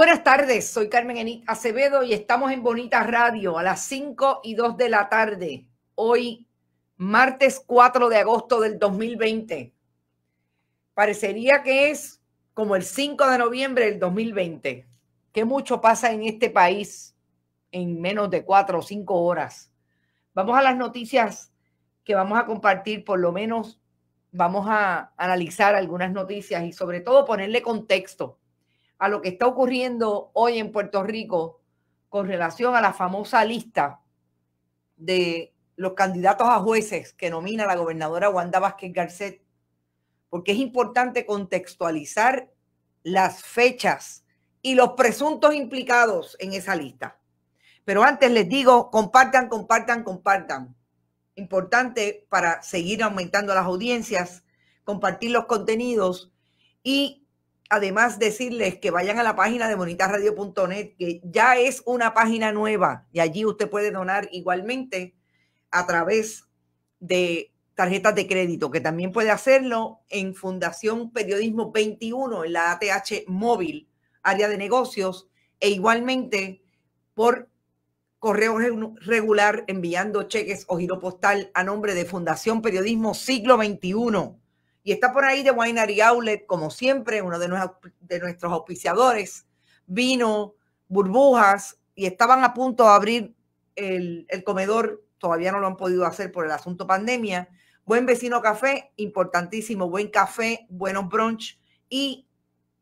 Buenas tardes, soy Carmen Acevedo y estamos en Bonita Radio a las 5 y 2 de la tarde, hoy martes 4 de agosto del 2020. Parecería que es como el 5 de noviembre del 2020, que mucho pasa en este país en menos de 4 o 5 horas. Vamos a las noticias que vamos a compartir, por lo menos vamos a analizar algunas noticias y sobre todo ponerle contexto a lo que está ocurriendo hoy en Puerto Rico con relación a la famosa lista de los candidatos a jueces que nomina la gobernadora Wanda Vázquez Garcet, porque es importante contextualizar las fechas y los presuntos implicados en esa lista. Pero antes les digo, compartan, compartan, compartan. Importante para seguir aumentando las audiencias, compartir los contenidos y además decirles que vayan a la página de bonitasradio.net, que ya es una página nueva y allí usted puede donar igualmente a través de tarjetas de crédito, que también puede hacerlo en Fundación Periodismo 21, en la ATH móvil, área de negocios, e igualmente por correo regular enviando cheques o giro postal a nombre de Fundación Periodismo Siglo XXI y está por ahí de Winery Outlet, como siempre, uno de, nuestros, auspiciadores. Vino, burbujas, y estaban a punto de abrir el, el comedor. Todavía no lo han podido hacer por el asunto pandemia. Buen vecino café, importantísimo. Buen café, buenos brunch y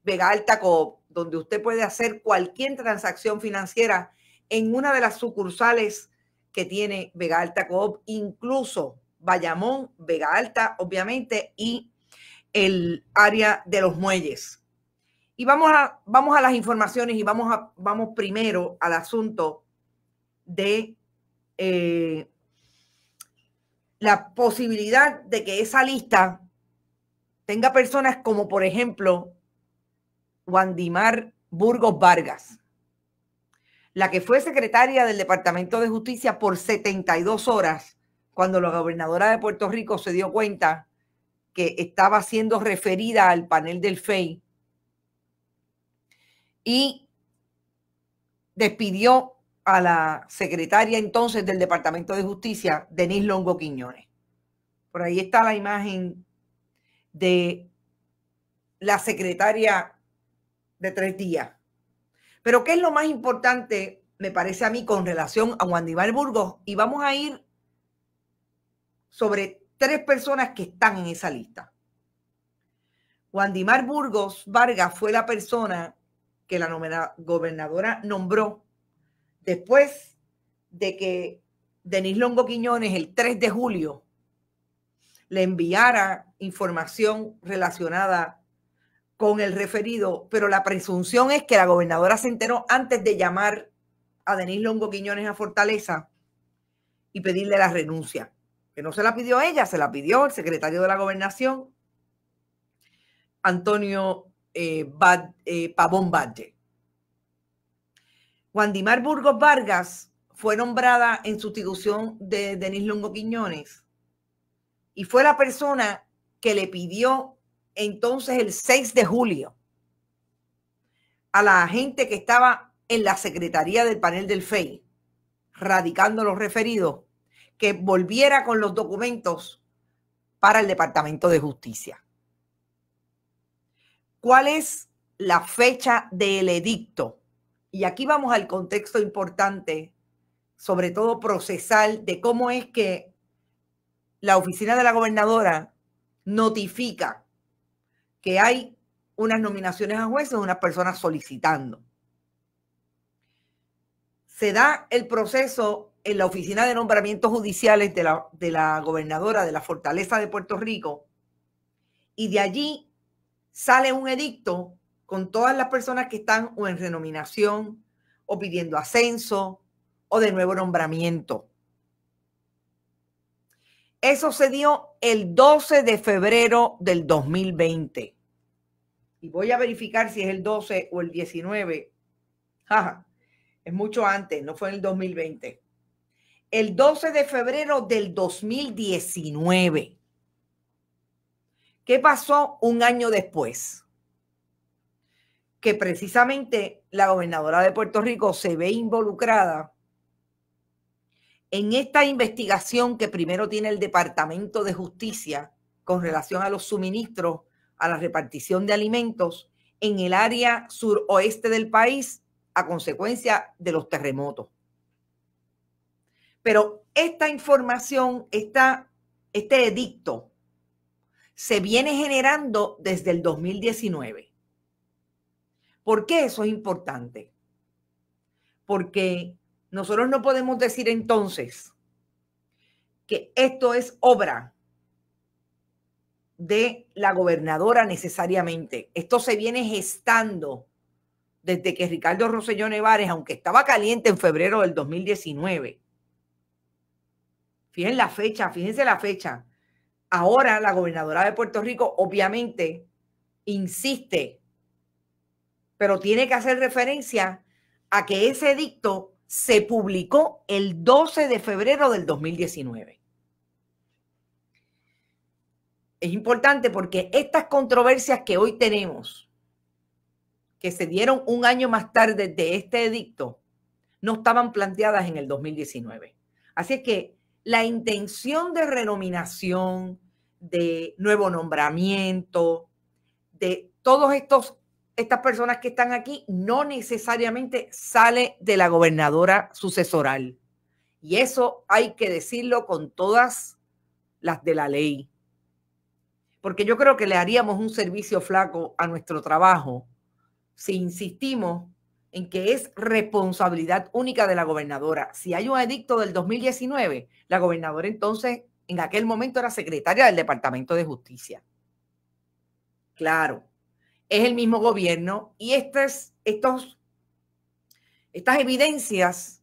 Vega Alta Coop, donde usted puede hacer cualquier transacción financiera en una de las sucursales que tiene Vega Alta Coop, incluso Bayamón, Vega Alta, obviamente, y el área de los muelles. Y vamos a, vamos a las informaciones y vamos, a, vamos primero al asunto de eh, la posibilidad de que esa lista tenga personas como, por ejemplo, Wandimar Burgos Vargas, la que fue secretaria del Departamento de Justicia por 72 horas cuando la gobernadora de Puerto Rico se dio cuenta que estaba siendo referida al panel del FEI y despidió a la secretaria entonces del Departamento de Justicia, Denise Longo Quiñones. Por ahí está la imagen de la secretaria de tres días. Pero ¿qué es lo más importante, me parece a mí, con relación a Juan Burgos? Y vamos a ir sobre tres personas que están en esa lista. Dimar Burgos Vargas fue la persona que la gobernadora nombró después de que Denis Longo Quiñones el 3 de julio le enviara información relacionada con el referido, pero la presunción es que la gobernadora se enteró antes de llamar a Denis Longo Quiñones a Fortaleza y pedirle la renuncia que no se la pidió ella, se la pidió el secretario de la gobernación, Antonio eh, Bad, eh, Pavón Valle. Wandimar Burgos Vargas fue nombrada en sustitución de Denis Longo Quiñones y fue la persona que le pidió entonces el 6 de julio a la gente que estaba en la Secretaría del Panel del FEI, radicando los referidos, que volviera con los documentos para el Departamento de Justicia. ¿Cuál es la fecha del edicto? Y aquí vamos al contexto importante, sobre todo procesal, de cómo es que la oficina de la gobernadora notifica que hay unas nominaciones a jueces, unas personas solicitando. Se da el proceso en la Oficina de Nombramientos Judiciales de la, gobernadora de la Fortaleza de Puerto Rico y de allí sale un edicto con todas las personas que están o en renominación o pidiendo ascenso o de nuevo nombramiento. Eso se dio el 12 de febrero del 2020. Y voy a verificar si es el 12 o el 19. es mucho antes, no fue en el 2020 el 12 de febrero del 2019. ¿Qué pasó un año después? Que precisamente la gobernadora de Puerto Rico se ve involucrada en esta investigación que primero tiene el Departamento de Justicia con relación a los suministros, a la repartición de alimentos en el área suroeste del país a consecuencia de los terremotos. Pero esta información, este edicto, se viene generando desde el 2019. ¿Por qué eso es importante? Porque nosotros no podemos decir entonces que esto es obra de la gobernadora necesariamente. Esto se viene gestando desde que Ricardo Rosselló Nevares, aunque estaba caliente en febrero del 2019, Fíjense la fecha, fíjense la fecha. Ahora la gobernadora de Puerto Rico obviamente insiste, pero tiene que hacer referencia a que ese edicto se publicó el 12 de febrero del 2019. Es importante porque estas controversias que hoy tenemos, que se dieron un año más tarde de este edicto, no estaban planteadas en el 2019. Así es que la intención de renominación, de nuevo nombramiento, de todos estos estas personas que están aquí no necesariamente sale de la gobernadora sucesoral. Y eso hay que decirlo con todas las de la ley. Porque yo creo que le haríamos un servicio flaco a nuestro trabajo si insistimos que es responsabilidad única de la gobernadora. Si hay un edicto del 2019, la gobernadora entonces en aquel momento era secretaria del Departamento de Justicia. Claro, es el mismo gobierno y estas, estos, estas evidencias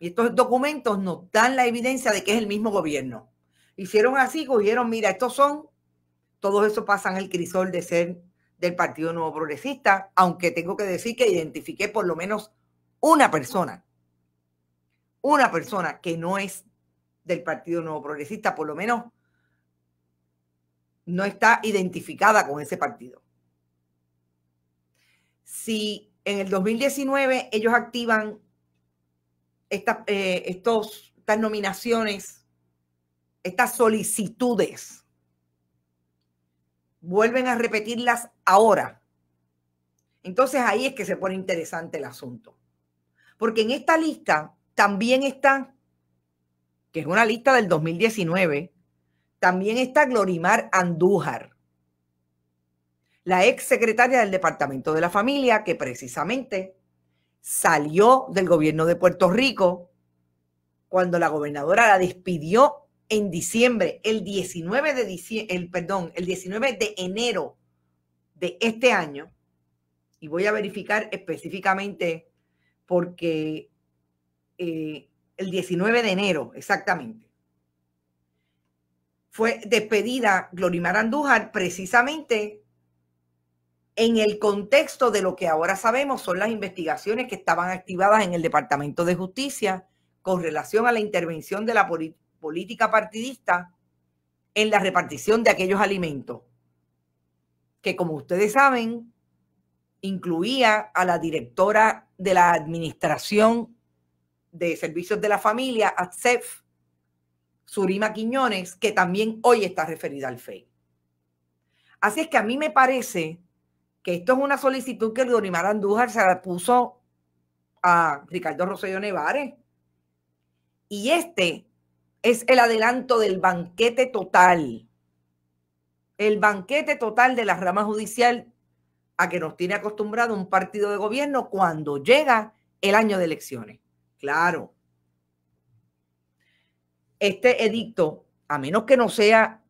y estos documentos nos dan la evidencia de que es el mismo gobierno. Hicieron así, cogieron, mira, estos son, todos esos pasan el crisol de ser del Partido Nuevo Progresista, aunque tengo que decir que identifiqué por lo menos una persona, una persona que no es del Partido Nuevo Progresista, por lo menos no está identificada con ese partido. Si en el 2019 ellos activan eh, estos, estas nominaciones, estas solicitudes vuelven a repetirlas ahora. Entonces ahí es que se pone interesante el asunto. Porque en esta lista también está, que es una lista del 2019, también está Glorimar Andújar, la ex secretaria del Departamento de la Familia, que precisamente salió del gobierno de Puerto Rico cuando la gobernadora la despidió en diciembre, el 19 de diciembre, el, perdón, el 19 de enero de este año, y voy a verificar específicamente porque eh, el 19 de enero, exactamente, fue despedida Glorimar Andújar precisamente en el contexto de lo que ahora sabemos son las investigaciones que estaban activadas en el Departamento de Justicia con relación a la intervención de la, política política partidista en la repartición de aquellos alimentos, que como ustedes saben, incluía a la directora de la Administración de Servicios de la Familia, ATSEF, Surima Quiñones, que también hoy está referida al FEI. Así es que a mí me parece que esto es una solicitud que Donimar Andújar se la puso a Ricardo Rosselló Nevares. Y este es el adelanto del banquete total, el banquete total de la rama judicial a que nos tiene acostumbrado un partido de gobierno cuando llega el año de elecciones. Claro. Este edicto, a menos que no sea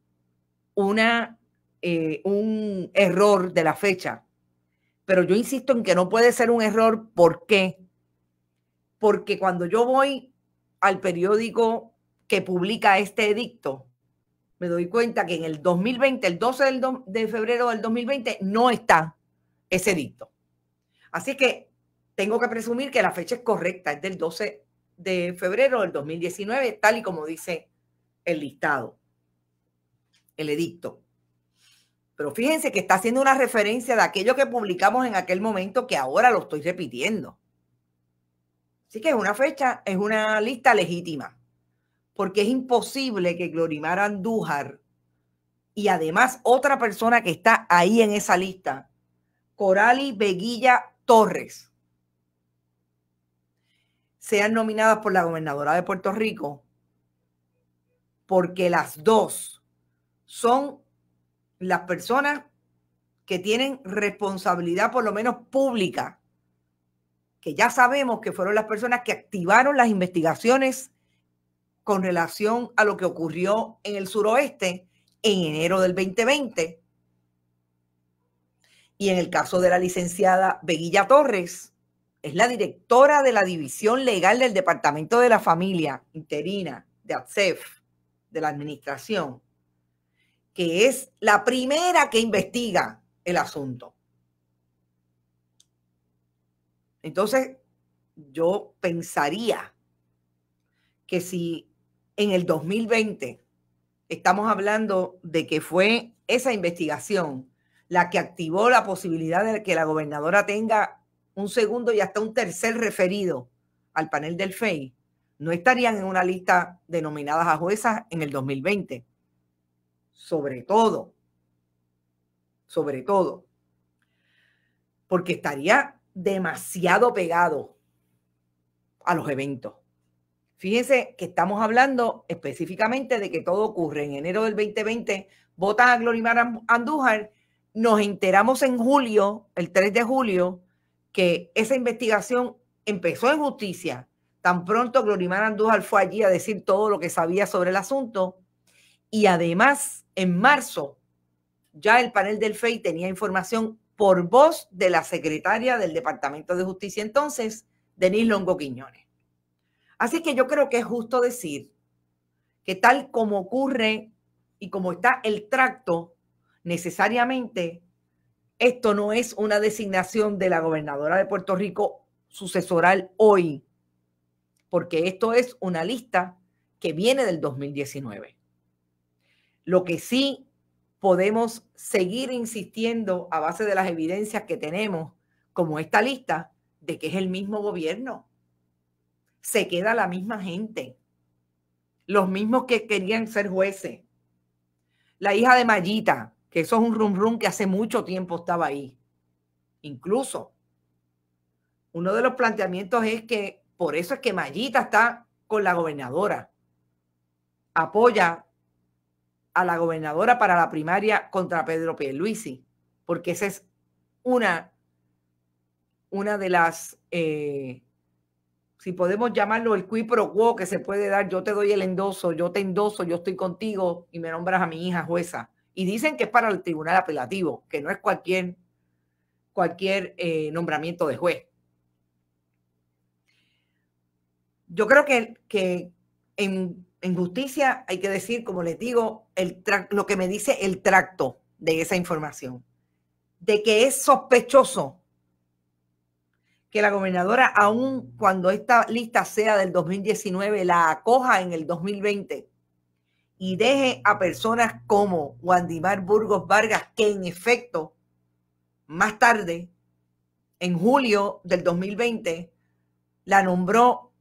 una, eh, un error de la fecha, pero yo insisto en que no puede ser un error. ¿Por qué? Porque cuando yo voy al periódico que publica este edicto, me doy cuenta que en el 2020, el 12 de febrero del 2020, no está ese edicto. Así que tengo que presumir que la fecha es correcta, es del 12 de febrero del 2019, tal y como dice el listado, el edicto. Pero fíjense que está haciendo una referencia de aquello que publicamos en aquel momento que ahora lo estoy repitiendo. Así que es una fecha, es una lista legítima porque es imposible que Glorimar Andújar y además otra persona que está ahí en esa lista, Corali Veguilla Torres, sean nominadas por la gobernadora de Puerto Rico, porque las dos son las personas que tienen responsabilidad, por lo menos pública, que ya sabemos que fueron las personas que activaron las investigaciones con relación a lo que ocurrió en el suroeste en enero del 2020. Y en el caso de la licenciada Beguilla Torres, es la directora de la división legal del Departamento de la Familia interina de ATSEF, de la administración, que es la primera que investiga el asunto. Entonces, yo pensaría que si en el 2020. Estamos hablando de que fue esa investigación la que activó la posibilidad de que la gobernadora tenga un segundo y hasta un tercer referido al panel del FEI. No estarían en una lista denominadas a juezas en el 2020. Sobre todo, sobre todo, porque estaría demasiado pegado a los eventos. Fíjense que estamos hablando específicamente de que todo ocurre en enero del 2020, votan a Glorimar Andújar, nos enteramos en julio, el 3 de julio, que esa investigación empezó en justicia. Tan pronto Glorimar Andújar fue allí a decir todo lo que sabía sobre el asunto. Y además, en marzo, ya el panel del FEI tenía información por voz de la secretaria del Departamento de Justicia entonces, Denise Longo Quiñones. Así que yo creo que es justo decir que tal como ocurre y como está el tracto, necesariamente esto no es una designación de la gobernadora de Puerto Rico sucesoral hoy, porque esto es una lista que viene del 2019. Lo que sí podemos seguir insistiendo a base de las evidencias que tenemos, como esta lista, de que es el mismo gobierno se queda la misma gente, los mismos que querían ser jueces. La hija de Mayita, que eso es un rum rum que hace mucho tiempo estaba ahí. Incluso, uno de los planteamientos es que por eso es que Mayita está con la gobernadora. Apoya a la gobernadora para la primaria contra Pedro Luisi, porque esa es una, una de las eh, si podemos llamarlo el qui pro quo que se puede dar, yo te doy el endoso, yo te endoso, yo estoy contigo y me nombras a mi hija jueza. Y dicen que es para el tribunal apelativo, que no es cualquier, cualquier eh, nombramiento de juez. Yo creo que, que en, en, justicia hay que decir, como les digo, el lo que me dice el tracto de esa información, de que es sospechoso que la gobernadora, aun cuando esta lista sea del 2019, la acoja en el 2020 y deje a personas como Wandimar Burgos Vargas, que en efecto, más tarde, en julio del 2020, la nombró,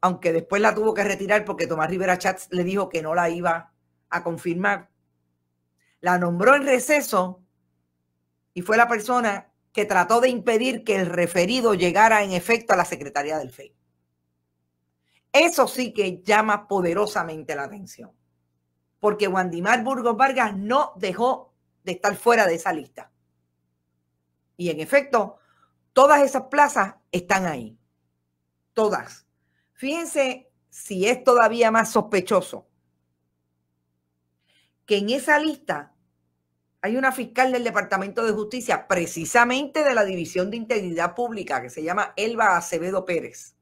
aunque después la tuvo que retirar porque Tomás Rivera Chats le dijo que no la iba a confirmar. La nombró en receso y fue la persona que trató de impedir que el referido llegara en efecto a la Secretaría del FEI. Eso sí que llama poderosamente la atención, porque Wandimar Burgos Vargas no dejó de estar fuera de esa lista. Y en efecto, todas esas plazas están ahí, todas. Fíjense si es todavía más sospechoso que en esa lista hay una fiscal del Departamento de Justicia, precisamente de la División de Integridad Pública, que se llama Elba Acevedo Pérez.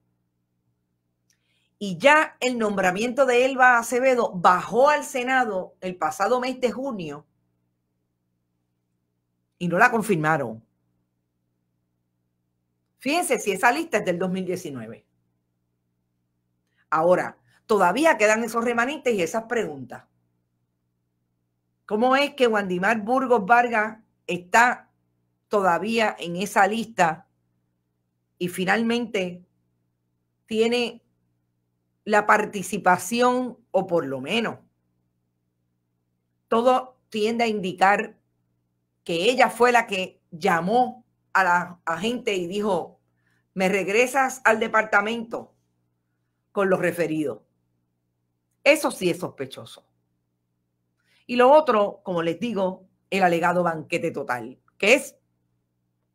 Y ya el nombramiento de Elba Acevedo bajó al Senado el pasado mes de junio y no la confirmaron. Fíjense si esa lista es del 2019. Ahora, todavía quedan esos remanentes y esas preguntas. ¿Cómo es que Wandimar Burgos Vargas está todavía en esa lista y finalmente tiene la participación o por lo menos todo tiende a indicar que ella fue la que llamó a la agente y dijo, me regresas al departamento con los referidos. Eso sí es sospechoso. Y lo otro, como les digo, el alegado banquete total, que es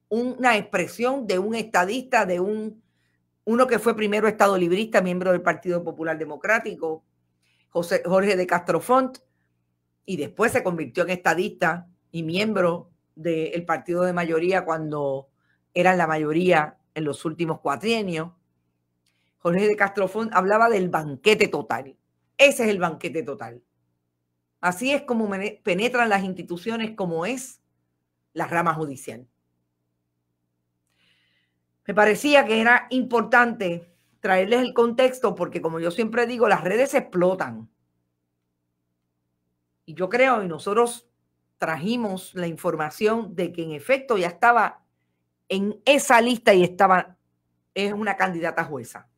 una expresión de un estadista, de un, uno que fue primero Estado Librista, miembro del Partido Popular Democrático, José, Jorge de Castrofont, y después se convirtió en estadista y miembro del partido de mayoría cuando eran la mayoría en los últimos cuatrienios. Jorge de Font hablaba del banquete total. Ese es el banquete total. Así es como penetran las instituciones como es la rama judicial. Me parecía que era importante traerles el contexto porque como yo siempre digo, las redes explotan. Y yo creo, y nosotros trajimos la información de que en efecto ya estaba en esa lista y estaba, es una candidata jueza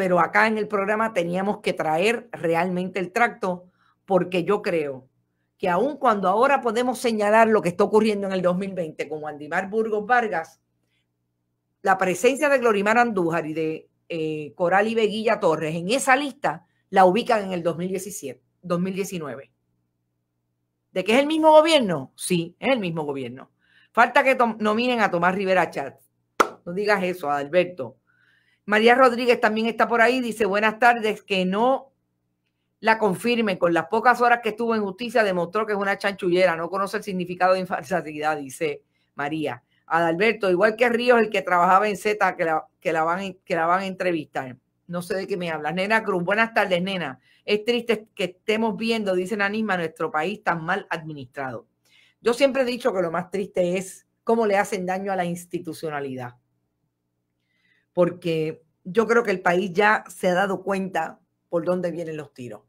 pero acá en el programa teníamos que traer realmente el tracto porque yo creo que aun cuando ahora podemos señalar lo que está ocurriendo en el 2020 con Andimar Burgos Vargas, la presencia de Glorimar Andújar y de eh, Coral y Veguilla Torres en esa lista la ubican en el 2017, 2019. ¿De que es el mismo gobierno? Sí, es el mismo gobierno. Falta que nominen a Tomás Rivera Chat. No digas eso, Alberto. María Rodríguez también está por ahí, dice buenas tardes, que no la confirme. Con las pocas horas que estuvo en justicia demostró que es una chanchullera, no conoce el significado de infalsidad, dice María. Adalberto, igual que Ríos, el que trabajaba en Z, que la, van, que la van a entrevistar. No sé de qué me hablas. Nena Cruz, buenas tardes, nena. Es triste que estemos viendo, dice Nanisma, nuestro país tan mal administrado. Yo siempre he dicho que lo más triste es cómo le hacen daño a la institucionalidad porque yo creo que el país ya se ha dado cuenta por dónde vienen los tiros.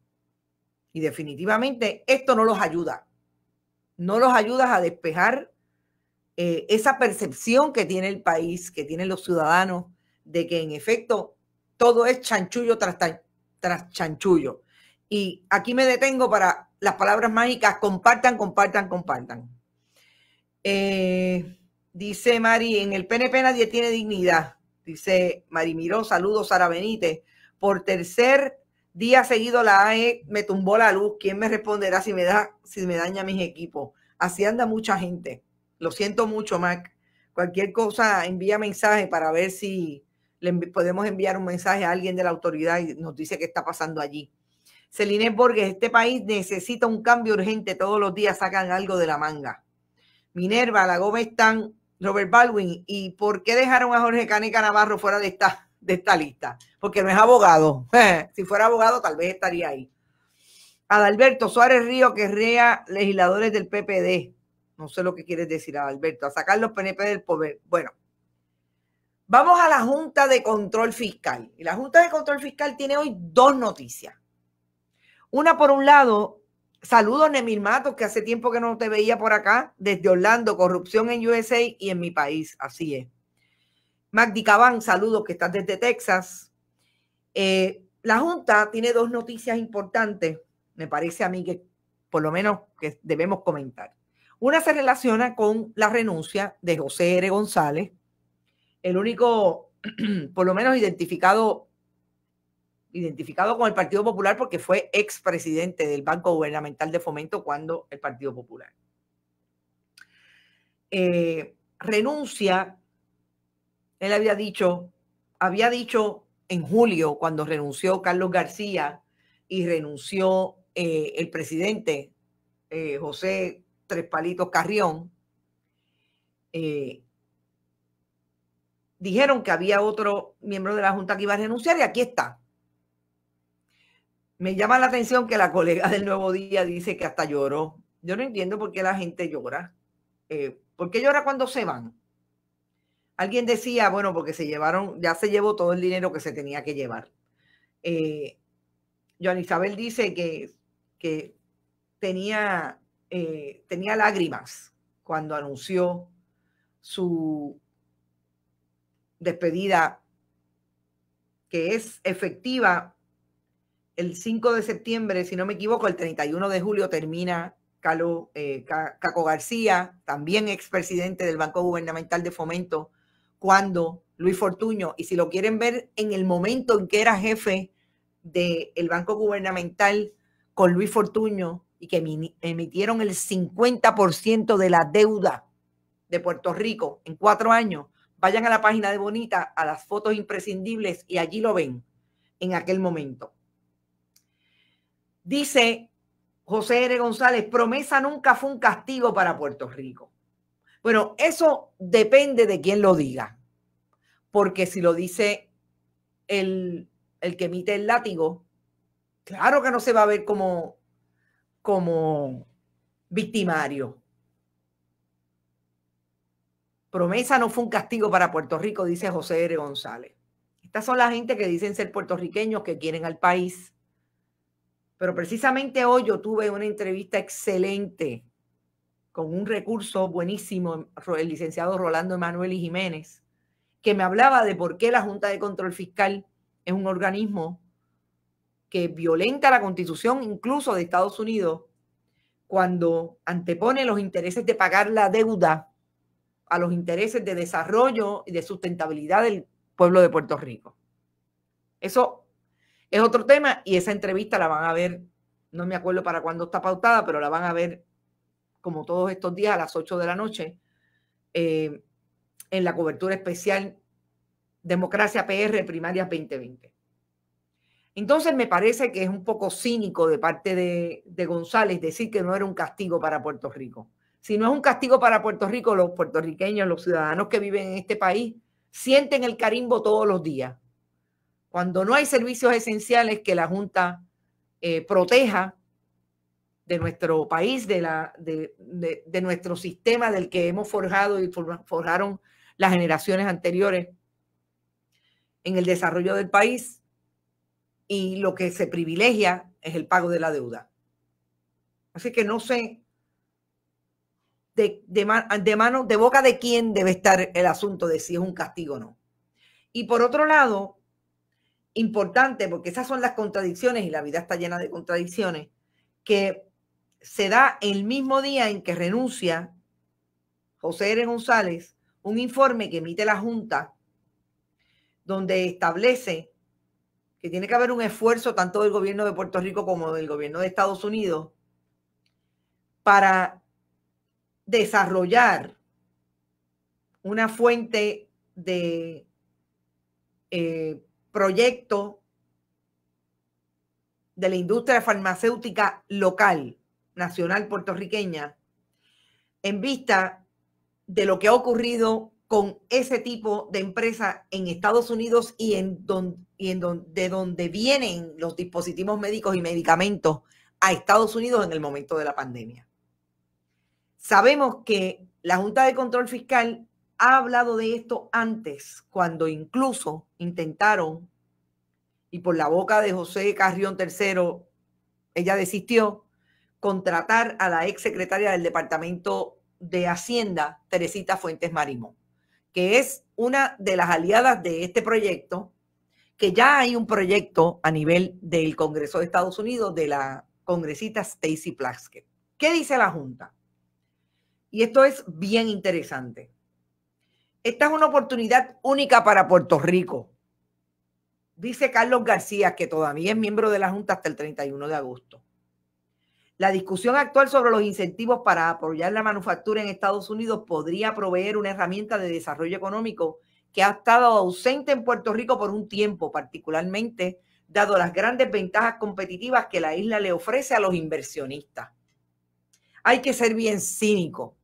Y definitivamente esto no los ayuda. No los ayuda a despejar eh, esa percepción que tiene el país, que tienen los ciudadanos, de que en efecto todo es chanchullo tras, tras chanchullo. Y aquí me detengo para las palabras mágicas, compartan, compartan, compartan. Eh, dice Mari, en el PNP nadie tiene dignidad dice Marimiro, saludos Sara Benítez, por tercer día seguido la AE me tumbó la luz, ¿quién me responderá si me, da, si me daña mis equipos? Así anda mucha gente. Lo siento mucho, Mac. Cualquier cosa, envía mensaje para ver si le podemos enviar un mensaje a alguien de la autoridad y nos dice qué está pasando allí. Celine Borges, este país necesita un cambio urgente. Todos los días sacan algo de la manga. Minerva, la Gómez están Robert Baldwin, ¿y por qué dejaron a Jorge Canica Navarro fuera de esta, de esta lista? Porque no es abogado. si fuera abogado, tal vez estaría ahí. Adalberto Suárez Río rea legisladores del PPD. No sé lo que quieres decir, Adalberto. A sacar los PNP del poder. Bueno, vamos a la Junta de Control Fiscal. Y la Junta de Control Fiscal tiene hoy dos noticias. Una, por un lado, Saludos, Nemil Matos, que hace tiempo que no te veía por acá, desde Orlando, corrupción en USA y en mi país, así es. Magdi Cabán, saludos, que estás desde Texas. Eh, la Junta tiene dos noticias importantes, me parece a mí que por lo menos que debemos comentar. Una se relaciona con la renuncia de José R. González, el único, por lo menos identificado identificado con el Partido Popular porque fue expresidente del Banco Gubernamental de Fomento cuando el Partido Popular. Eh, renuncia, él había dicho, había dicho en julio cuando renunció Carlos García y renunció eh, el presidente eh, José Tres Carrión, dijeron que había otro miembro de la Junta que iba a renunciar y aquí está, me llama la atención que la colega del Nuevo Día dice que hasta lloró. Yo no entiendo por qué la gente llora. Eh, ¿Por qué llora cuando se van? Alguien decía, bueno, porque se llevaron, ya se llevó todo el dinero que se tenía que llevar. Eh, Joan Isabel dice que, tenía, eh, tenía lágrimas cuando anunció su despedida, que es efectiva el 5 de septiembre, si no me equivoco, el 31 de julio termina Calo, eh, Caco García, también expresidente del Banco Gubernamental de Fomento, cuando Luis Fortuño, y si lo quieren ver en el momento en que era jefe del Banco Gubernamental con Luis Fortuño y que emitieron el 50% de la deuda de Puerto Rico en cuatro años, vayan a la página de Bonita, a las fotos imprescindibles y allí lo ven en aquel momento. Dice José R. González, promesa nunca fue un castigo para Puerto Rico. Bueno, eso depende de quién lo diga, porque si lo dice el, que emite el látigo, claro que no se va a ver como, como victimario. Promesa no fue un castigo para Puerto Rico, dice José R. González. Estas son las gente que dicen ser puertorriqueños, que quieren al país, pero precisamente hoy yo tuve una entrevista excelente con un recurso buenísimo, el licenciado Rolando Emanuel Jiménez, que me hablaba de por qué la Junta de Control Fiscal es un organismo que violenta la constitución incluso de Estados Unidos cuando antepone los intereses de pagar la deuda a los intereses de desarrollo y de sustentabilidad del pueblo de Puerto Rico. Eso es otro tema y esa entrevista la van a ver, no me acuerdo para cuándo está pautada, pero la van a ver como todos estos días a las 8 de la noche eh, en la cobertura especial Democracia PR Primarias 2020. Entonces me parece que es un poco cínico de parte de, González decir que no era un castigo para Puerto Rico. Si no es un castigo para Puerto Rico, los puertorriqueños, los ciudadanos que viven en este país, sienten el carimbo todos los días cuando no hay servicios esenciales que la Junta eh, proteja de nuestro país, de, nuestro sistema del que hemos forjado y forjaron las generaciones anteriores en el desarrollo del país. Y lo que se privilegia es el pago de la deuda. Así que no sé de, de mano, de boca de quién debe estar el asunto de si es un castigo o no. Y por otro lado, importante, porque esas son las contradicciones y la vida está llena de contradicciones, que se da el mismo día en que renuncia José Eres González un informe que emite la Junta donde establece que tiene que haber un esfuerzo tanto del gobierno de Puerto Rico como del gobierno de Estados Unidos para desarrollar una fuente de eh, proyecto de la industria farmacéutica local, nacional puertorriqueña, en vista de lo que ha ocurrido con ese tipo de empresa en Estados Unidos y, en de donde vienen los dispositivos médicos y medicamentos a Estados Unidos en el momento de la pandemia. Sabemos que la Junta de Control Fiscal ha hablado de esto antes, cuando incluso intentaron, y por la boca de José Carrión III, ella desistió, contratar a la ex secretaria del Departamento de Hacienda, Teresita Fuentes Marimón, que es una de las aliadas de este proyecto, que ya hay un proyecto a nivel del Congreso de Estados Unidos de la congresista Stacy Plaskett. ¿Qué dice la Junta? Y esto es bien interesante. Esta es una oportunidad única para Puerto Rico. Dice Carlos García, que todavía es miembro de la Junta hasta el 31 de agosto. La discusión actual sobre los incentivos para apoyar la manufactura en Estados Unidos podría proveer una herramienta de desarrollo económico que ha estado ausente en Puerto Rico por un tiempo, particularmente dado las grandes ventajas competitivas que la isla le ofrece a los inversionistas. Hay que ser bien cínico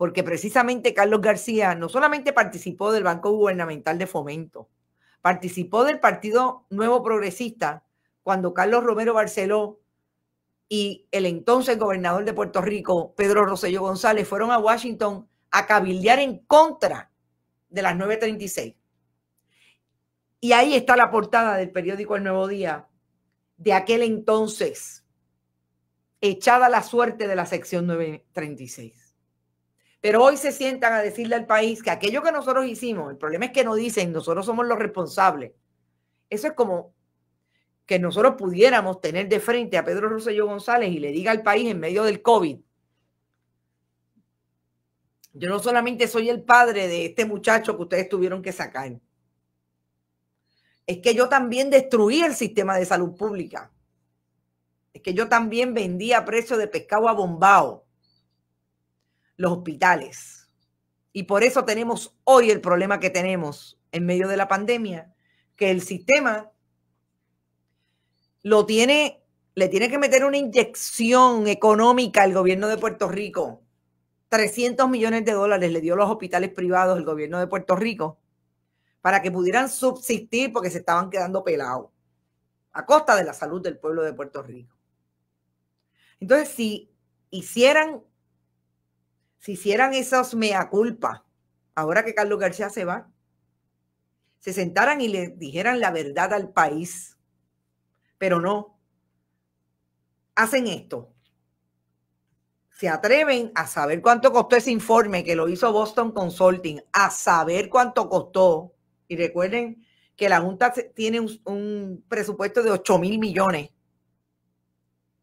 porque precisamente Carlos García no solamente participó del Banco Gubernamental de Fomento, participó del Partido Nuevo Progresista cuando Carlos Romero Barceló y el entonces gobernador de Puerto Rico, Pedro Rosello González, fueron a Washington a cabildear en contra de las 936. Y ahí está la portada del periódico El Nuevo Día de aquel entonces, echada la suerte de la sección 936. Pero hoy se sientan a decirle al país que aquello que nosotros hicimos, el problema es que no dicen, nosotros somos los responsables. Eso es como que nosotros pudiéramos tener de frente a Pedro Rosselló González y le diga al país en medio del COVID. Yo no solamente soy el padre de este muchacho que ustedes tuvieron que sacar. Es que yo también destruí el sistema de salud pública. Es que yo también vendí a precio de pescado a bombao los hospitales. Y por eso tenemos hoy el problema que tenemos en medio de la pandemia, que el sistema lo tiene, le tiene que meter una inyección económica al gobierno de Puerto Rico. 300 millones de dólares le dio a los hospitales privados el gobierno de Puerto Rico para que pudieran subsistir porque se estaban quedando pelados a costa de la salud del pueblo de Puerto Rico. Entonces, si hicieran si hicieran esas mea culpa, ahora que Carlos García se va, se sentaran y le dijeran la verdad al país. Pero no. Hacen esto. Se atreven a saber cuánto costó ese informe que lo hizo Boston Consulting, a saber cuánto costó. Y recuerden que la Junta tiene un, presupuesto de 8 mil millones.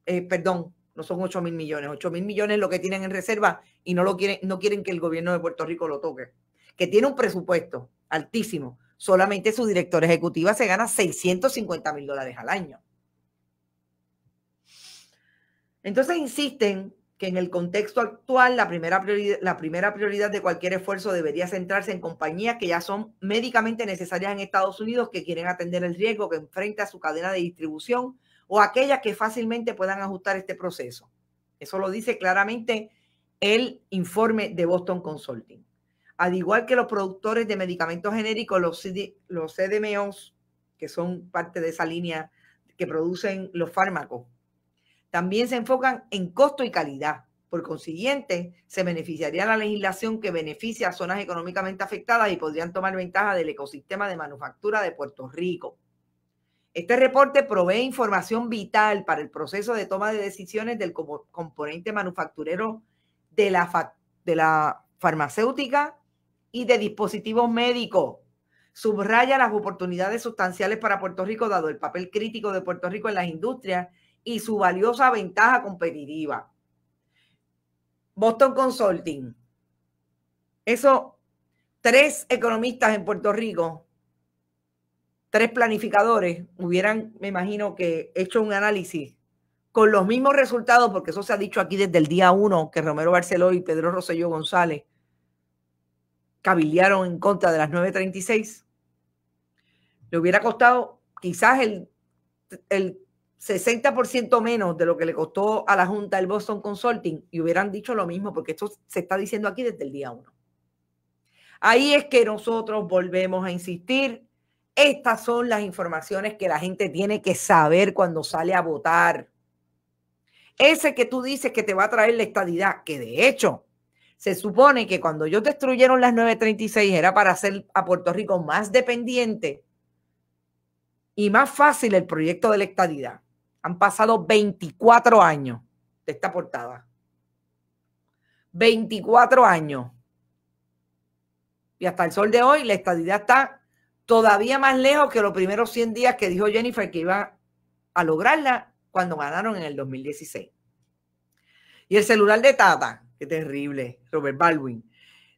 Eh, perdón, no son 8 mil millones. 8 mil millones lo que tienen en reserva y no lo quieren, no quieren que el gobierno de Puerto Rico lo toque, que tiene un presupuesto altísimo. Solamente su directora ejecutiva se gana 650 mil dólares al año. Entonces insisten que en el contexto actual la primera, la primera prioridad de cualquier esfuerzo debería centrarse en compañías que ya son médicamente necesarias en Estados Unidos, que quieren atender el riesgo que enfrenta su cadena de distribución o aquellas que fácilmente puedan ajustar este proceso. Eso lo dice claramente el informe de Boston Consulting. Al igual que los productores de medicamentos genéricos, los, CDMOs, que son parte de esa línea que producen los fármacos, también se enfocan en costo y calidad. Por consiguiente, se beneficiaría la legislación que beneficia a zonas económicamente afectadas y podrían tomar ventaja del ecosistema de manufactura de Puerto Rico. Este reporte provee información vital para el proceso de toma de decisiones del componente manufacturero de la, de la farmacéutica y de dispositivos médicos. Subraya las oportunidades sustanciales para Puerto Rico, dado el papel crítico de Puerto Rico en las industrias y su valiosa ventaja competitiva. Boston Consulting. Eso, tres economistas en Puerto Rico, tres planificadores, hubieran, me imagino que, hecho un análisis con los mismos resultados, porque eso se ha dicho aquí desde el día uno, que Romero Barceló y Pedro Rosselló González cabillaron en contra de las 936, le hubiera costado quizás el, el 60% menos de lo que le costó a la Junta del Boston Consulting y hubieran dicho lo mismo, porque esto se está diciendo aquí desde el día uno. Ahí es que nosotros volvemos a insistir. Estas son las informaciones que la gente tiene que saber cuando sale a votar. Ese que tú dices que te va a traer la estadidad, que de hecho se supone que cuando ellos destruyeron las 936 era para hacer a Puerto Rico más dependiente y más fácil el proyecto de la estadidad. Han pasado 24 años de esta portada. 24 años. Y hasta el sol de hoy la estadidad está todavía más lejos que los primeros 100 días que dijo Jennifer que iba a lograrla cuando ganaron en el 2016. Y el celular de Tata, qué terrible, Robert Baldwin.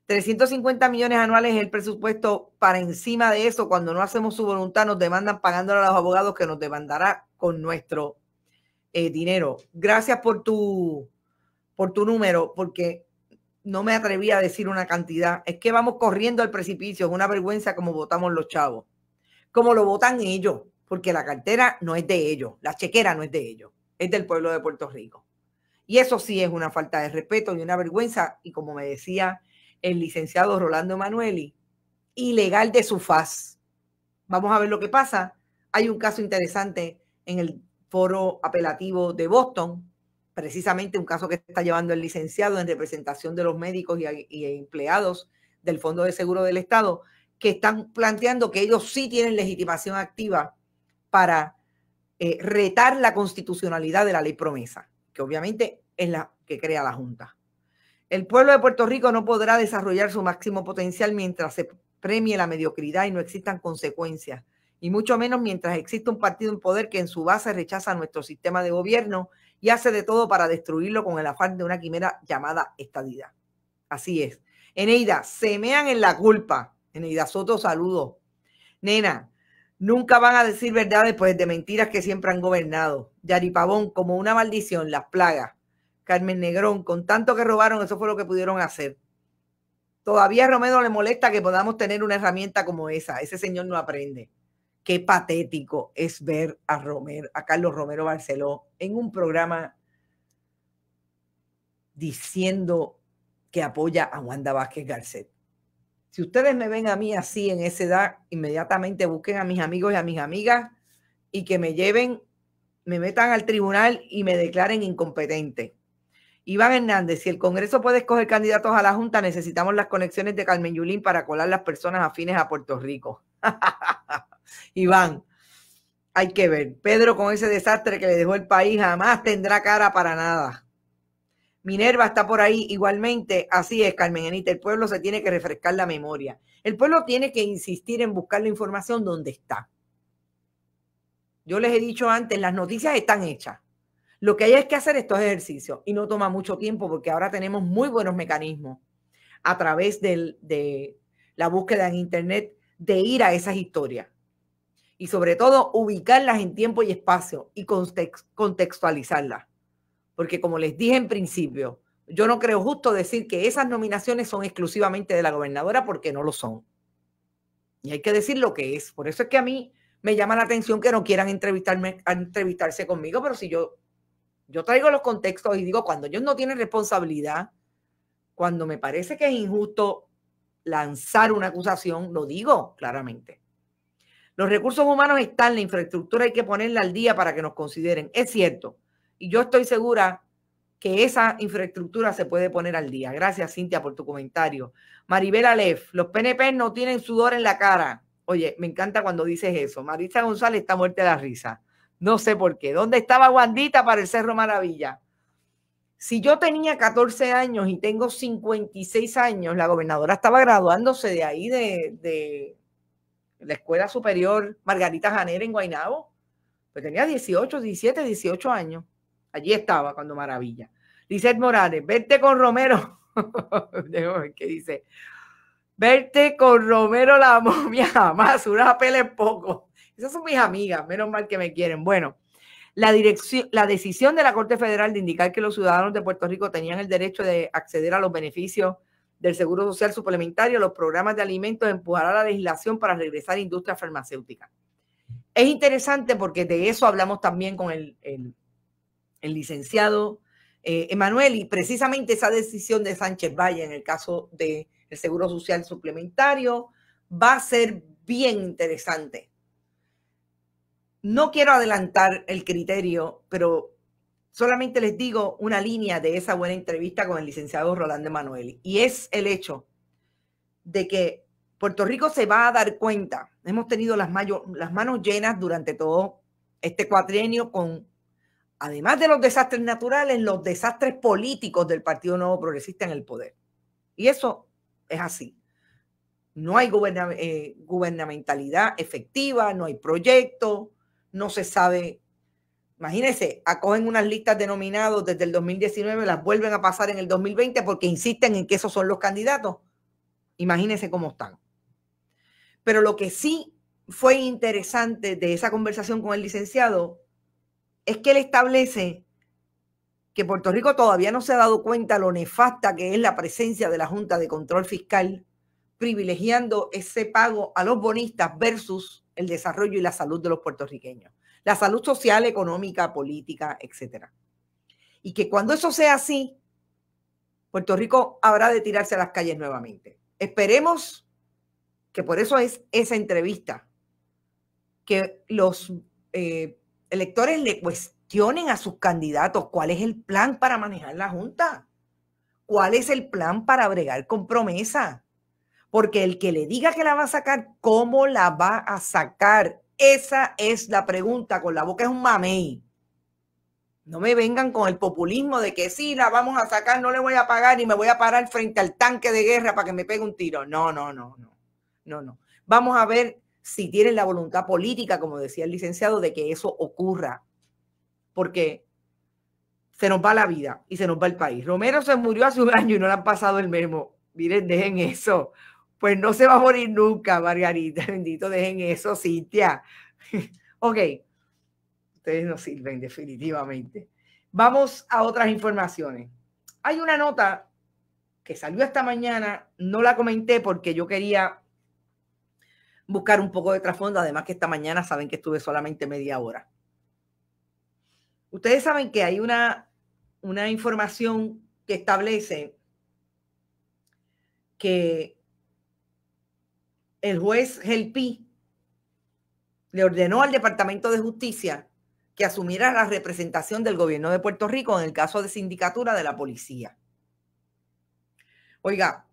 350 millones anuales es el presupuesto para encima de eso. Cuando no hacemos su voluntad, nos demandan pagándole a los abogados que nos demandará con nuestro eh, dinero. Gracias por tu, por tu número, porque no me atreví a decir una cantidad. Es que vamos corriendo al precipicio. Es una vergüenza como votamos los chavos. Como lo votan ellos porque la cartera no es de ellos, la chequera no es de ellos, es del pueblo de Puerto Rico. Y eso sí es una falta de respeto y una vergüenza, y como me decía el licenciado Rolando Emanueli, ilegal de su faz. Vamos a ver lo que pasa. Hay un caso interesante en el foro apelativo de Boston, precisamente un caso que está llevando el licenciado en representación de los médicos y, y empleados del Fondo de Seguro del Estado, que están planteando que ellos sí tienen legitimación activa para eh, retar la constitucionalidad de la ley promesa, que obviamente es la que crea la Junta. El pueblo de Puerto Rico no podrá desarrollar su máximo potencial mientras se premie la mediocridad y no existan consecuencias, y mucho menos mientras exista un partido en poder que en su base rechaza nuestro sistema de gobierno y hace de todo para destruirlo con el afán de una quimera llamada estadidad. Así es. Eneida, semean en la culpa. Eneida Soto, saludo. Nena, Nunca van a decir verdades pues de mentiras que siempre han gobernado. Pavón, como una maldición, las plagas. Carmen Negrón, con tanto que robaron, eso fue lo que pudieron hacer. Todavía a Romero le molesta que podamos tener una herramienta como esa. Ese señor no aprende. Qué patético es ver a Romero, a Carlos Romero Barceló en un programa diciendo que apoya a Wanda Vázquez Garcet. Si ustedes me ven a mí así en esa edad, inmediatamente busquen a mis amigos y a mis amigas y que me lleven, me metan al tribunal y me declaren incompetente. Iván Hernández, si el Congreso puede escoger candidatos a la Junta, necesitamos las conexiones de Carmen Yulín para colar las personas afines a Puerto Rico. Iván, hay que ver. Pedro con ese desastre que le dejó el país jamás tendrá cara para nada. Minerva está por ahí igualmente. Así es, Carmen Anita. El pueblo se tiene que refrescar la memoria. El pueblo tiene que insistir en buscar la información donde está. Yo les he dicho antes, las noticias están hechas. Lo que hay es que hacer estos ejercicios y no toma mucho tiempo porque ahora tenemos muy buenos mecanismos a través de la búsqueda en Internet de ir a esas historias y sobre todo ubicarlas en tiempo y espacio y contextualizarlas porque como les dije en principio, yo no creo justo decir que esas nominaciones son exclusivamente de la gobernadora porque no lo son. Y hay que decir lo que es. Por eso es que a mí me llama la atención que no quieran entrevistarme, entrevistarse conmigo, pero si yo, yo traigo los contextos y digo, cuando ellos no tienen responsabilidad, cuando me parece que es injusto lanzar una acusación, lo digo claramente. Los recursos humanos están, la infraestructura hay que ponerla al día para que nos consideren. Es cierto, y yo estoy segura que esa infraestructura se puede poner al día. Gracias, Cintia, por tu comentario. Maribela Lef, los PNP no tienen sudor en la cara. Oye, me encanta cuando dices eso. Marisa González está muerta de la risa. No sé por qué. ¿Dónde estaba Guandita para el Cerro Maravilla? Si yo tenía 14 años y tengo 56 años, la gobernadora estaba graduándose de ahí, de, la Escuela Superior Margarita Janera en Guainabo. Pues tenía 18, 17, 18 años. Allí estaba cuando maravilla. Lizeth Morales, verte con Romero. Dejo ver qué dice. Verte con Romero la momia jamás, una pele poco. Esas son mis amigas, menos mal que me quieren. Bueno, la, la decisión de la Corte Federal de indicar que los ciudadanos de Puerto Rico tenían el derecho de acceder a los beneficios del Seguro Social Suplementario, los programas de alimentos, empujará la legislación para regresar a la industria farmacéutica. Es interesante porque de eso hablamos también con el el licenciado eh, Emanuel, y precisamente esa decisión de Sánchez Valle en el caso del Seguro Social Suplementario va a ser bien interesante. No quiero adelantar el criterio, pero solamente les digo una línea de esa buena entrevista con el licenciado Rolando Emanuel, y es el hecho de que Puerto Rico se va a dar cuenta, hemos tenido las, las manos llenas durante todo este cuatrienio con además de los desastres naturales, los desastres políticos del Partido Nuevo Progresista en el poder. Y eso es así. No hay eh, gubernamentalidad efectiva, no hay proyecto, no se sabe. Imagínense, acogen unas listas de desde el 2019, las vuelven a pasar en el 2020 porque insisten en que esos son los candidatos. Imagínense cómo están. Pero lo que sí fue interesante de esa conversación con el licenciado es que él establece que Puerto Rico todavía no se ha dado cuenta lo nefasta que es la presencia de la Junta de Control Fiscal, privilegiando ese pago a los bonistas versus el desarrollo y la salud de los puertorriqueños, la salud social, económica, política, etc. Y que cuando eso sea así, Puerto Rico habrá de tirarse a las calles nuevamente. Esperemos que por eso es esa entrevista, que los eh, electores le cuestionen a sus candidatos cuál es el plan para manejar la Junta, cuál es el plan para bregar con promesa. Porque el que le diga que la va a sacar, ¿cómo la va a sacar? Esa es la pregunta. Con la boca es un mamey. No me vengan con el populismo de que sí, la vamos a sacar, no le voy a pagar y me voy a parar frente al tanque de guerra para que me pegue un tiro. No, no, no, no. No, no. Vamos a ver si tienen la voluntad política, como decía el licenciado, de que eso ocurra. Porque se nos va la vida y se nos va el país. Romero se murió hace un año y no le han pasado el mismo Miren, dejen eso. Pues no se va a morir nunca, Margarita. Bendito, dejen eso, Cintia. ok. Ustedes no sirven, definitivamente. Vamos a otras informaciones. Hay una nota que salió esta mañana, no la comenté porque yo quería buscar un poco de trasfondo, además que esta mañana saben que estuve solamente media hora. Ustedes saben que hay una, una información que establece que el juez Gelpi le ordenó al Departamento de Justicia que asumiera la representación del gobierno de Puerto Rico en el caso de sindicatura de la policía. Oiga,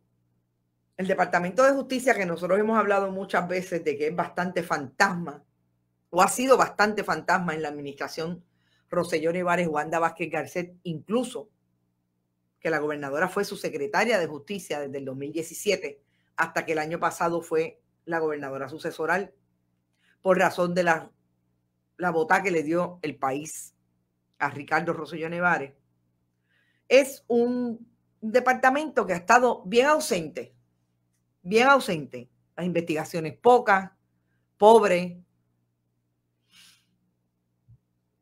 el Departamento de Justicia, que nosotros hemos hablado muchas veces de que es bastante fantasma, o ha sido bastante fantasma en la administración Roselló Nevares, Wanda Vázquez Garcet, incluso que la gobernadora fue su secretaria de Justicia desde el 2017 hasta que el año pasado fue la gobernadora sucesoral, por razón de la, la bota que le dio el país a Ricardo Rosselló Nevares. Es un departamento que ha estado bien ausente bien ausente, las investigaciones pocas, pobre.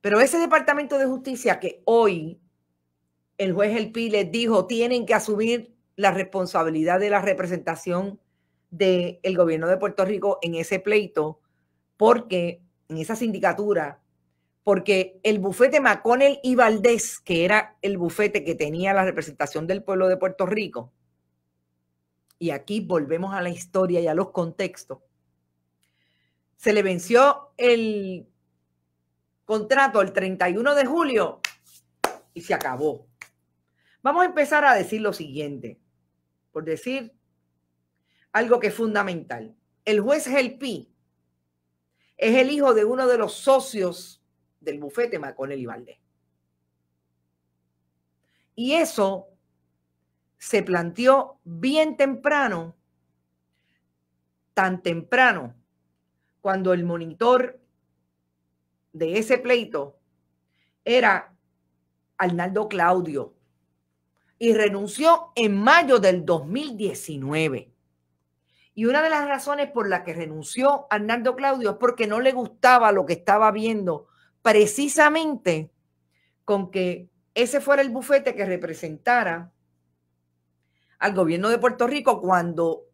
Pero ese Departamento de Justicia que hoy el juez El Pí dijo tienen que asumir la responsabilidad de la representación del gobierno de Puerto Rico en ese pleito, porque en esa sindicatura, porque el bufete McConnell y Valdés, que era el bufete que tenía la representación del pueblo de Puerto Rico, y aquí volvemos a la historia y a los contextos, se le venció el contrato el 31 de julio y se acabó. Vamos a empezar a decir lo siguiente, por decir algo que es fundamental. El juez Gelpi es el hijo de uno de los socios del bufete Maconel y Valdés. Y eso se planteó bien temprano, tan temprano, cuando el monitor de ese pleito era Arnaldo Claudio y renunció en mayo del 2019. Y una de las razones por las que renunció Arnaldo Claudio es porque no le gustaba lo que estaba viendo, precisamente con que ese fuera el bufete que representara al gobierno de Puerto Rico cuando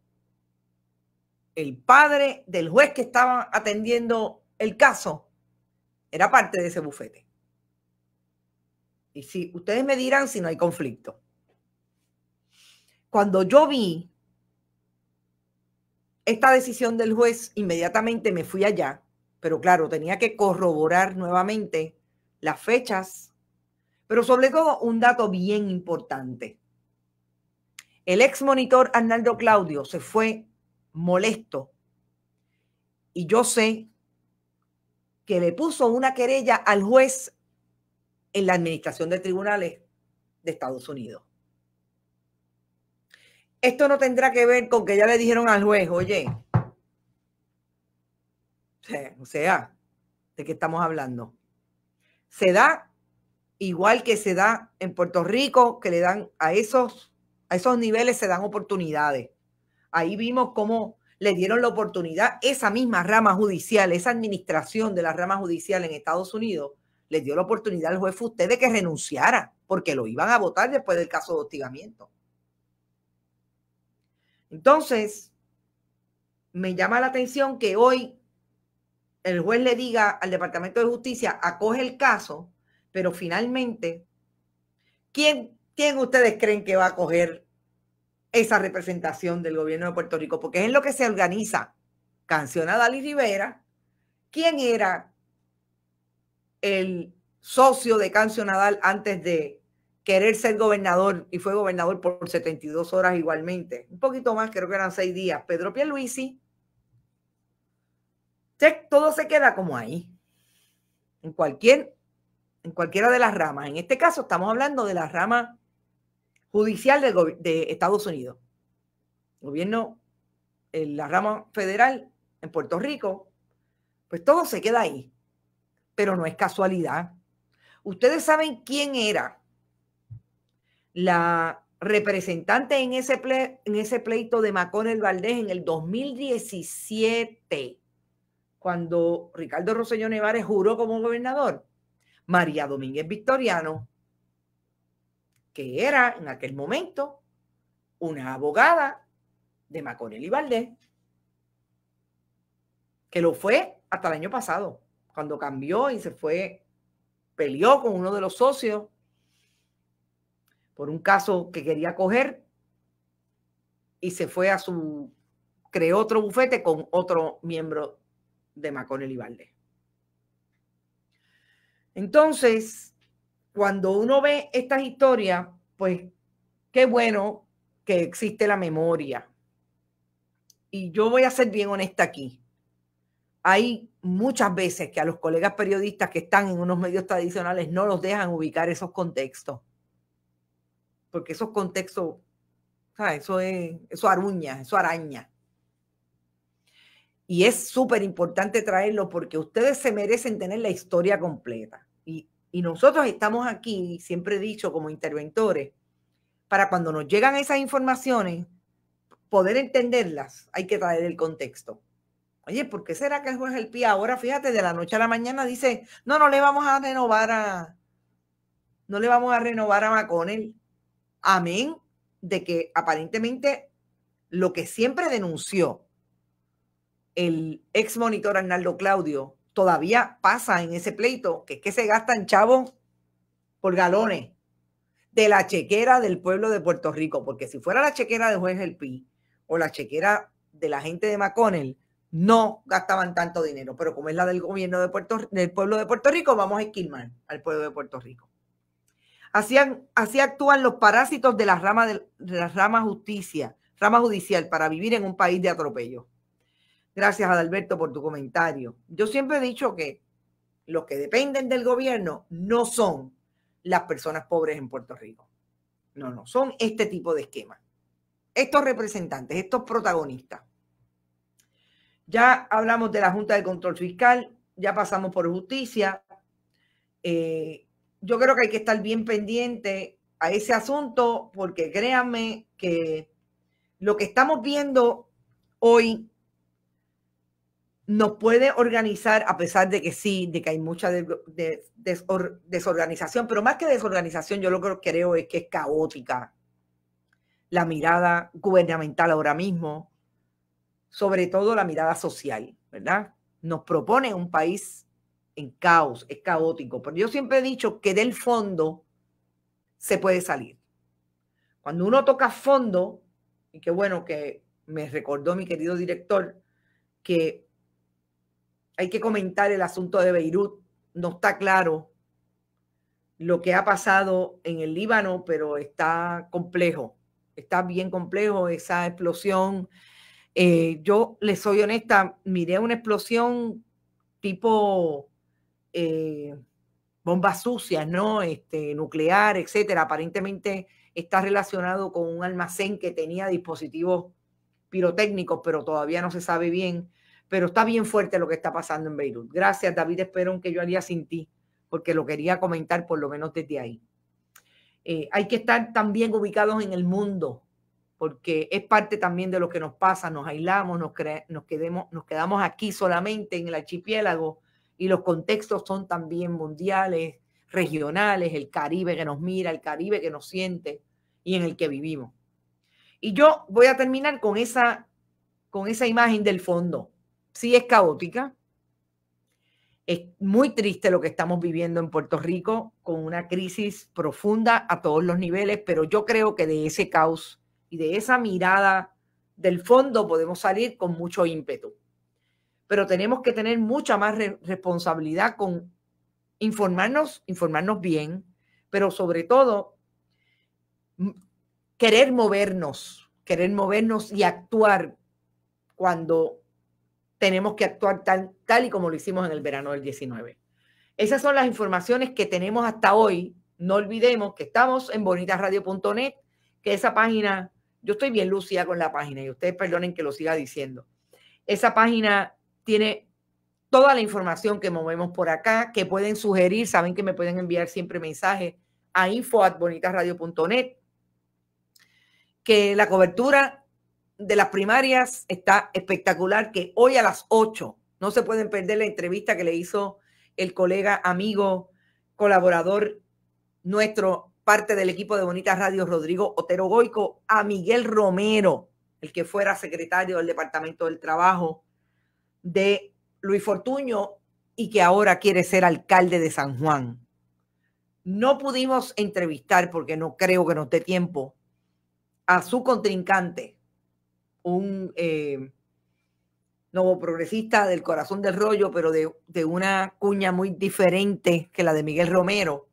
el padre del juez que estaba atendiendo el caso era parte de ese bufete. Y si ustedes me dirán si no hay conflicto. Cuando yo vi esta decisión del juez, inmediatamente me fui allá, pero claro, tenía que corroborar nuevamente las fechas, pero sobre todo un dato bien importante. El ex monitor Arnaldo Claudio se fue molesto y yo sé que le puso una querella al juez en la Administración de Tribunales de Estados Unidos. Esto no tendrá que ver con que ya le dijeron al juez, oye, o sea, ¿de qué estamos hablando? Se da igual que se da en Puerto Rico, que le dan a esos a esos niveles se dan oportunidades. Ahí vimos cómo le dieron la oportunidad, esa misma rama judicial, esa administración de la rama judicial en Estados Unidos, les dio la oportunidad al juez usted de que renunciara, porque lo iban a votar después del caso de hostigamiento. Entonces, me llama la atención que hoy el juez le diga al Departamento de Justicia, acoge el caso, pero finalmente, ¿quién ¿quién ustedes creen que va a coger esa representación del gobierno de Puerto Rico? Porque es en lo que se organiza. Nadal y Rivera, ¿quién era el socio de Canción Nadal antes de querer ser gobernador y fue gobernador por 72 horas igualmente. Un poquito más, creo que eran seis días. Pedro Pierluisi. Todo se queda como ahí. En cualquier, en cualquiera de las ramas. En este caso estamos hablando de la rama judicial de, Estados Unidos. gobierno, en eh, la rama federal en Puerto Rico, pues todo se queda ahí. Pero no es casualidad. Ustedes saben quién era la representante en ese, pleito de Macón-El Valdés en el 2017, cuando Ricardo Rosselló Nevares juró como gobernador. María Domínguez Victoriano que era en aquel momento una abogada de Macorel y Valdés, que lo fue hasta el año pasado, cuando cambió y se fue, peleó con uno de los socios por un caso que quería coger y se fue a su, creó otro bufete con otro miembro de Macorel y Valdés. Entonces, cuando uno ve estas historias, pues qué bueno que existe la memoria. Y yo voy a ser bien honesta aquí. Hay muchas veces que a los colegas periodistas que están en unos medios tradicionales no los dejan ubicar esos contextos. Porque esos contextos, eso es, eso aruña, eso araña. Y es súper importante traerlo porque ustedes se merecen tener la historia completa. Y nosotros estamos aquí, siempre he dicho, como interventores, para cuando nos llegan esas informaciones, poder entenderlas, hay que traer el contexto. Oye, ¿por qué será que el juez El Pía ahora, fíjate, de la noche a la mañana dice, no, no le vamos a renovar a, no le vamos a renovar a McConnell? Amén, de que aparentemente lo que siempre denunció el ex monitor Arnaldo Claudio todavía pasa en ese pleito, que que se gastan chavos por galones de la chequera del pueblo de Puerto Rico, porque si fuera la chequera de juez El Pi o la chequera de la gente de McConnell, no gastaban tanto dinero, pero como es la del gobierno de Puerto, del pueblo de Puerto Rico, vamos a esquilmar al pueblo de Puerto Rico. Así, así actúan los parásitos de la rama, de, de la rama justicia, rama judicial, para vivir en un país de atropello. Gracias, Adalberto, por tu comentario. Yo siempre he dicho que los que dependen del gobierno no son las personas pobres en Puerto Rico. No, no, son este tipo de esquemas. Estos representantes, estos protagonistas. Ya hablamos de la Junta de Control Fiscal, ya pasamos por justicia. Eh, yo creo que hay que estar bien pendiente a ese asunto porque créanme que lo que estamos viendo hoy nos puede organizar, a pesar de que sí, de que hay mucha desorganización, pero más que desorganización, yo lo que creo es que es caótica la mirada gubernamental ahora mismo, sobre todo la mirada social, ¿verdad? Nos propone un país en caos, es caótico, pero yo siempre he dicho que del fondo se puede salir. Cuando uno toca fondo, y qué bueno que me recordó mi querido director, que hay que comentar el asunto de Beirut. No está claro lo que ha pasado en el Líbano, pero está complejo, está bien complejo esa explosión. Eh, yo les soy honesta, miré una explosión tipo eh, bombas sucias, ¿no? Este, nuclear, etcétera. Aparentemente está relacionado con un almacén que tenía dispositivos pirotécnicos, pero todavía no se sabe bien pero está bien fuerte lo que está pasando en Beirut. Gracias, David Esperón, que yo haría sin ti, porque lo quería comentar por lo menos desde ahí. Eh, hay que estar también ubicados en el mundo, porque es parte también de lo que nos pasa, nos aislamos, nos, nos, quedemos, nos quedamos aquí solamente en el archipiélago y los contextos son también mundiales, regionales, el Caribe que nos mira, el Caribe que nos siente y en el que vivimos. Y yo voy a terminar con esa, con esa imagen del fondo sí es caótica. Es muy triste lo que estamos viviendo en Puerto Rico con una crisis profunda a todos los niveles, pero yo creo que de ese caos y de esa mirada del fondo podemos salir con mucho ímpetu. Pero tenemos que tener mucha más responsabilidad con informarnos, informarnos bien, pero sobre todo querer movernos, querer movernos y actuar cuando tenemos que actuar tal, y como lo hicimos en el verano del 19. Esas son las informaciones que tenemos hasta hoy. No olvidemos que estamos en bonitasradio.net, que esa página, yo estoy bien lucida con la página y ustedes perdonen que lo siga diciendo. Esa página tiene toda la información que movemos por acá, que pueden sugerir, saben que me pueden enviar siempre mensajes a info.bonitasradio.net, que la cobertura de las primarias está espectacular, que hoy a las 8 no se pueden perder la entrevista que le hizo el colega, amigo, colaborador nuestro, parte del equipo de Bonitas Radio, Rodrigo Otero Goico, a Miguel Romero, el que fuera secretario del Departamento del Trabajo de Luis Fortuño y que ahora quiere ser alcalde de San Juan. No pudimos entrevistar, porque no creo que nos dé tiempo, a su contrincante, un eh, nuevo progresista del corazón del rollo, pero de, de una cuña muy diferente que la de Miguel Romero.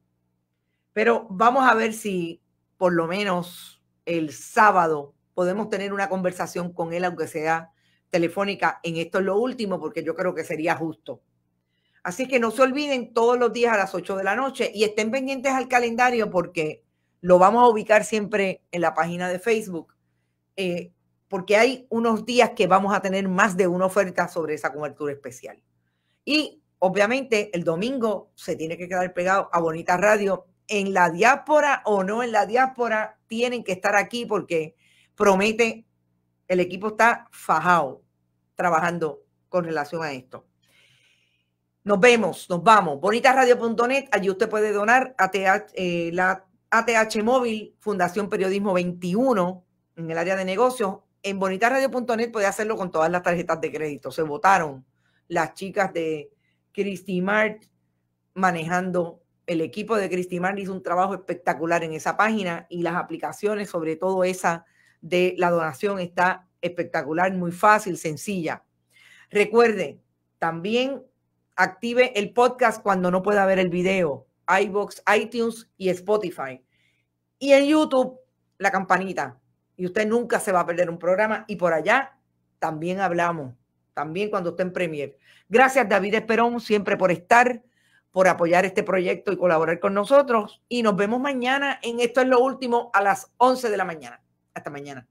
Pero vamos a ver si por lo menos el sábado podemos tener una conversación con él, aunque sea telefónica. En esto es lo último, porque yo creo que sería justo. Así que no se olviden todos los días a las 8 de la noche y estén pendientes al calendario porque lo vamos a ubicar siempre en la página de Facebook. Eh, porque hay unos días que vamos a tener más de una oferta sobre esa cobertura especial. Y obviamente el domingo se tiene que quedar pegado a Bonita Radio. En la diáspora o no en la diáspora, tienen que estar aquí porque promete, el equipo está fajado trabajando con relación a esto. Nos vemos, nos vamos. Bonitasradio.net, allí usted puede donar a eh, la ATH Móvil, Fundación Periodismo 21, en el área de negocios, en bonitarradio.net puede hacerlo con todas las tarjetas de crédito. Se votaron las chicas de Christy Mart manejando el equipo de Christy Mart hizo un trabajo espectacular en esa página y las aplicaciones, sobre todo esa de la donación, está espectacular, muy fácil, sencilla. Recuerde, también active el podcast cuando no pueda ver el video, iBox, iTunes y Spotify. Y en YouTube, la campanita y usted nunca se va a perder un programa y por allá también hablamos, también cuando esté en Premier. Gracias David Esperón siempre por estar, por apoyar este proyecto y colaborar con nosotros y nos vemos mañana en Esto es lo último a las 11 de la mañana. Hasta mañana.